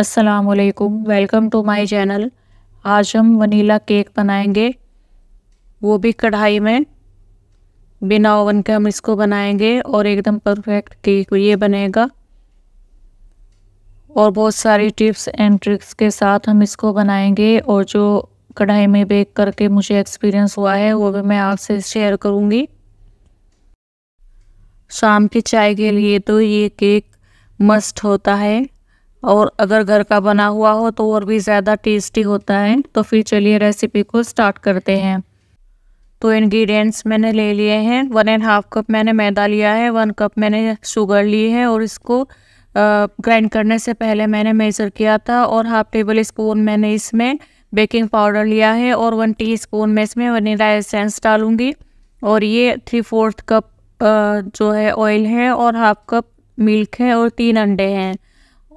असलकुम welcome to my channel आज हम वनीला केक बनाएंगे वो भी कढ़ाई में बिना ओवन के हम इसको बनाएंगे और एकदम परफेक्ट केक ये बनेगा और बहुत सारी टिप्स एंड ट्रिक्स के साथ हम इसको बनाएंगे और जो कढ़ाई में बेक करके मुझे एक्सपीरियंस हुआ है वो भी मैं आपसे शेयर करूँगी शाम की चाय के लिए तो ये केक मस्ट होता है और अगर घर का बना हुआ हो तो और भी ज़्यादा टेस्टी होता है तो फिर चलिए रेसिपी को स्टार्ट करते हैं तो इंग्रेडिएंट्स मैंने ले लिए हैं वन एंड हाफ कप मैंने मैदा लिया है वन कप मैंने शुगर ली है और इसको ग्राइंड करने से पहले मैंने मेज़र किया था और हाफ़ टेबल स्पून मैंने इसमें बेकिंग पाउडर लिया है और वन टी स्पून मैं इसमें वनीला एसेंस डालूँगी और ये थ्री फोर्थ कप जो है ऑयल है और हाफ कप मिल्क है और तीन अंडे हैं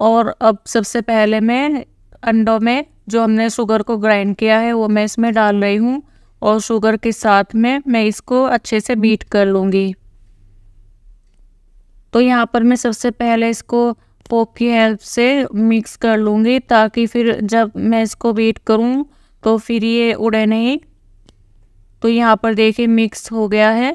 और अब सबसे पहले मैं अंडों में जो हमने शुगर को ग्राइंड किया है वो मैं इसमें डाल रही हूँ और शुगर के साथ में मैं इसको अच्छे से बीट कर लूँगी तो यहाँ पर मैं सबसे पहले इसको पोक की हेल्प से मिक्स कर लूँगी ताकि फिर जब मैं इसको बीट करूँ तो फिर ये उड़े नहीं तो यहाँ पर देखिए मिक्स हो गया है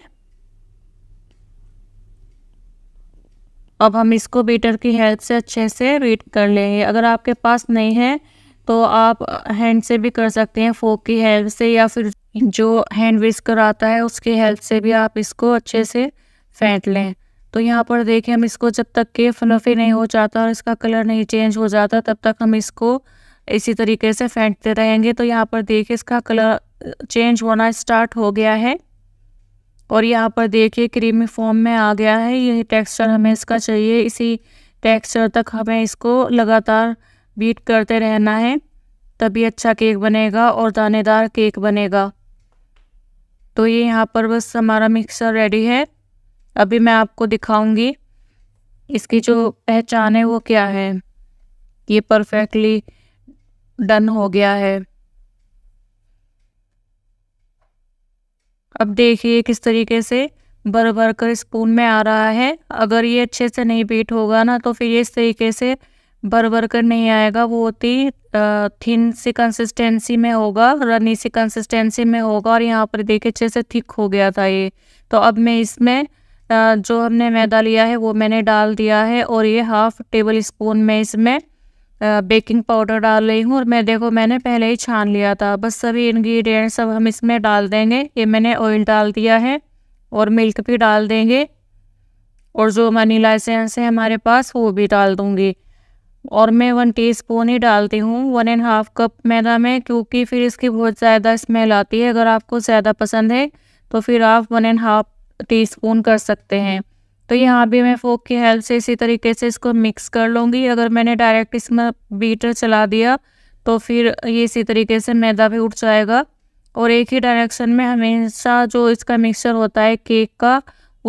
अब हम इसको बीटर की हेल्प से अच्छे से रीड कर लेंगे अगर आपके पास नहीं है तो आप हैंड से भी कर सकते हैं फोक की हेल्प से या फिर जो हैंड विस्कर आता है उसकी हेल्प से भी आप इसको अच्छे से फेंट लें तो यहाँ पर देखें हम इसको जब तक के फ्लफी नहीं हो जाता और इसका कलर नहीं चेंज हो जाता तब तक हम इसको इसी तरीके से फेंटते रहेंगे तो यहाँ पर देखें इसका कलर चेंज होना स्टार्ट हो गया है और यहाँ पर देखिए क्रीमी फॉर्म में आ गया है ये टेक्सचर हमें इसका चाहिए इसी टेक्सचर तक हमें इसको लगातार बीट करते रहना है तभी अच्छा केक बनेगा और दानेदार केक बनेगा तो ये यहाँ पर बस हमारा मिक्सर रेडी है अभी मैं आपको दिखाऊंगी इसकी जो पहचान है वो क्या है ये परफेक्टली डन हो गया है अब देखिए किस तरीके से बर भर कर स्पून में आ रहा है अगर ये अच्छे से नहीं बीट होगा ना तो फिर ये इस तरीके से भर बर कर नहीं आएगा वो होती थिन सी कंसिस्टेंसी में होगा रनी सी कंसिस्टेंसी में होगा और यहाँ पर देखिए अच्छे से थिक हो गया था ये तो अब मैं इसमें जो हमने मैदा लिया है वो मैंने डाल दिया है और ये हाफ़ टेबल स्पून में इसमें बेकिंग पाउडर डाल रही हूँ और मैं देखो मैंने पहले ही छान लिया था बस सभी इंग्रेडिएंट्स सब हम इसमें डाल देंगे ये मैंने ऑयल डाल दिया है और मिल्क भी डाल देंगे और जो मनी एसेंस है हमारे पास वो भी डाल दूँगी और मैं वन टीस्पून ही डालती हूँ वन एंड हाफ कप मैदा में क्योंकि फिर इसकी बहुत ज़्यादा स्मेल आती है अगर आपको ज़्यादा पसंद है तो फिर आप one and half teaspoon कर सकते हैं तो यहाँ भी मैं फोक की हेल्प से इसी तरीके से इसको मिक्स कर लूँगी अगर मैंने डायरेक्ट इसमें बीटर चला दिया तो फिर ये इसी तरीके से मैदा भी उठ जाएगा और एक ही डायरेक्शन में हमेशा जो इसका मिक्सचर होता है केक का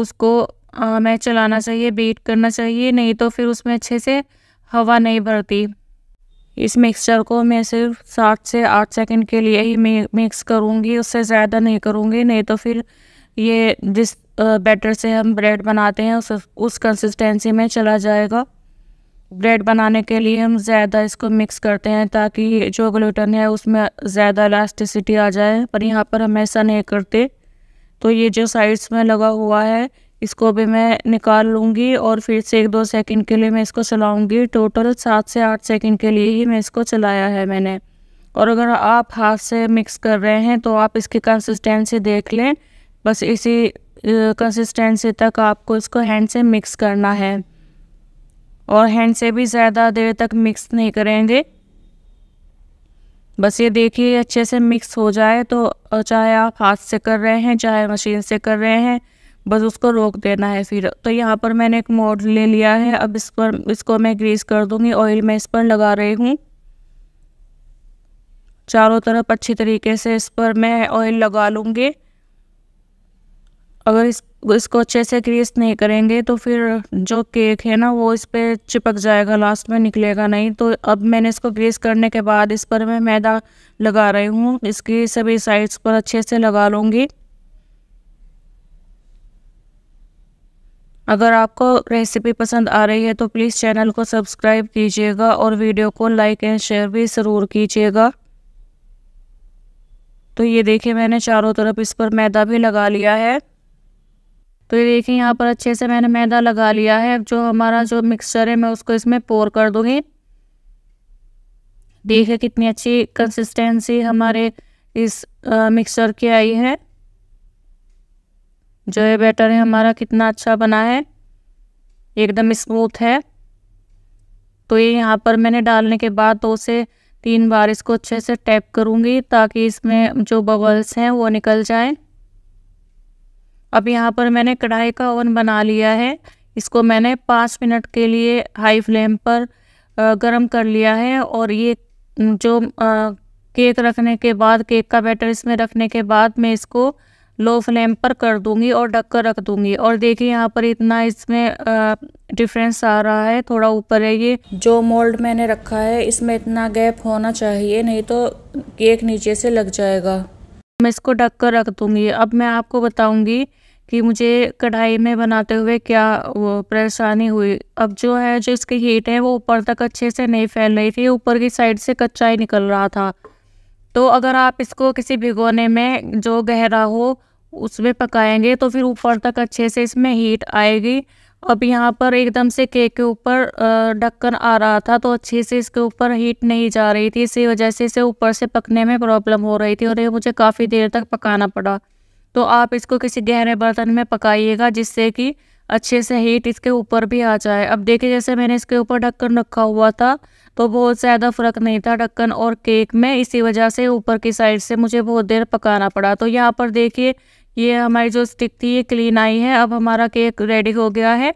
उसको हमें चलाना चाहिए बीट करना चाहिए नहीं तो फिर उसमें अच्छे से हवा नहीं भरती इस मिक्सचर को मैं सिर्फ सात से आठ सेकंड के लिए ही मिक्स करूँगी उससे ज़्यादा नहीं करूँगी नहीं तो फिर ये जिस बैटर से हम ब्रेड बनाते हैं उस उस कंसिस्टेंसी में चला जाएगा ब्रेड बनाने के लिए हम ज़्यादा इसको मिक्स करते हैं ताकि जो ग्लूटन है उसमें ज़्यादा इलास्टिसिटी आ जाए पर यहाँ पर हम ऐसा नहीं करते तो ये जो साइड्स में लगा हुआ है इसको भी मैं निकाल लूँगी और फिर से एक दो सेकंड के लिए मैं इसको चलाऊँगी टोटल सात से आठ सेकंड के लिए ही मैं इसको चलाया है मैंने और अगर आप हाथ से मिक्स कर रहे हैं तो आप इसकी कंसिस्टेंसी देख लें बस इसी कंसिस्टेंसी तक आपको इसको हैंड से मिक्स करना है और हैंड से भी ज़्यादा देर तक मिक्स नहीं करेंगे बस ये देखिए अच्छे से मिक्स हो जाए तो चाहे आप हाथ से कर रहे हैं चाहे मशीन से कर रहे हैं बस उसको रोक देना है फिर तो यहाँ पर मैंने एक मोड ले लिया है अब इस पर इसको मैं ग्रीस कर दूँगी ऑयल मैं इस पर लगा रही हूँ चारों तरफ अच्छी तरीके से इस पर मैं ऑयल लगा लूँगी अगर इस इसको अच्छे से ग्रीस नहीं करेंगे तो फिर जो केक है ना वो इस पर चिपक जाएगा लास्ट में निकलेगा नहीं तो अब मैंने इसको ग्रीस करने के बाद इस पर मैं मैदा लगा रही हूँ इसकी सभी साइड्स पर अच्छे से लगा लूँगी अगर आपको रेसिपी पसंद आ रही है तो प्लीज़ चैनल को सब्सक्राइब कीजिएगा और वीडियो को लाइक एंड शेयर भी ज़रूर कीजिएगा तो ये देखिए मैंने चारों तरफ इस पर मैदा भी लगा लिया है तो ये देखिए यहाँ पर अच्छे से मैंने मैदा लगा लिया है जो हमारा जो मिक्सचर है मैं उसको इसमें पोर कर दूँगी देखिए कितनी अच्छी कंसिस्टेंसी हमारे इस मिक्सचर की आई है जो ये बैटर है हमारा कितना अच्छा बना है एकदम स्मूथ है तो ये यहाँ पर मैंने डालने के बाद दो से तीन बार इसको अच्छे से टैप करूँगी ताकि इसमें जो बबल्स हैं वो निकल जाएं अब यहाँ पर मैंने कढ़ाई का ओवन बना लिया है इसको मैंने पाँच मिनट के लिए हाई फ्लेम पर गरम कर लिया है और ये जो केक रखने के बाद केक का बैटर इसमें रखने के बाद मैं इसको लो फ्लेम पर कर दूंगी और ढक कर रख दूंगी और देखिए यहाँ पर इतना इसमें डिफरेंस आ रहा है थोड़ा ऊपर है ये जो मोल्ड मैंने रखा है इसमें इतना गैप होना चाहिए नहीं तो केक नीचे से लग जाएगा मैं इसको ढक कर रख दूँगी अब मैं आपको बताऊँगी कि मुझे कढ़ाई में बनाते हुए क्या वो परेशानी हुई अब जो है जो इसकी हीट है वो ऊपर तक अच्छे से नहीं फैल रही थी ऊपर की साइड से कच्चा ही निकल रहा था तो अगर आप इसको किसी भिगोने में जो गहरा हो उसमें पकाएंगे तो फिर ऊपर तक अच्छे से इसमें हीट आएगी अब यहाँ पर एकदम से केक के ऊपर ढक्कन आ रहा था तो अच्छे से इसके ऊपर हीट नहीं जा रही थी इसी वजह से इसे ऊपर से पकने में प्रॉब्लम हो रही थी और ये मुझे काफ़ी देर तक पकाना पड़ा तो आप इसको किसी गहरे बर्तन में पकाइएगा जिससे कि अच्छे से हीट इसके ऊपर भी आ जाए अब देखिए जैसे मैंने इसके ऊपर ढक्कन रखा हुआ था तो बहुत ज़्यादा फ़र्क नहीं था ढक्कन और केक में इसी वजह से ऊपर की साइड से मुझे बहुत देर पकाना पड़ा तो यहाँ पर देखिए ये हमारी जो स्टिक थी ये क्लीन आई है अब हमारा केक रेडी हो गया है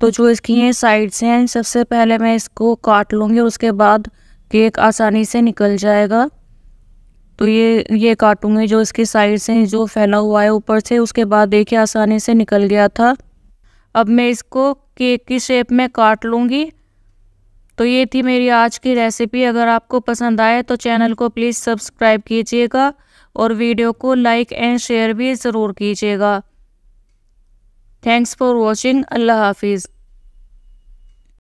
तो जो इसकी ये साइड्स हैं सबसे पहले मैं इसको काट लूँगी उसके बाद केक आसानी से निकल जाएगा तो ये ये काटूँगी जो इसकी साइड्स हैं जो फैला हुआ है ऊपर से उसके बाद देखिए आसानी से निकल गया था अब मैं इसको केक की शेप में काट लूँगी तो ये थी मेरी आज की रेसिपी अगर आपको पसंद आए तो चैनल को प्लीज़ सब्सक्राइब कीजिएगा और वीडियो को लाइक एंड शेयर भी ज़रूर कीजिएगा थैंक्स फॉर वॉचिंग अल्लाह हाफिज़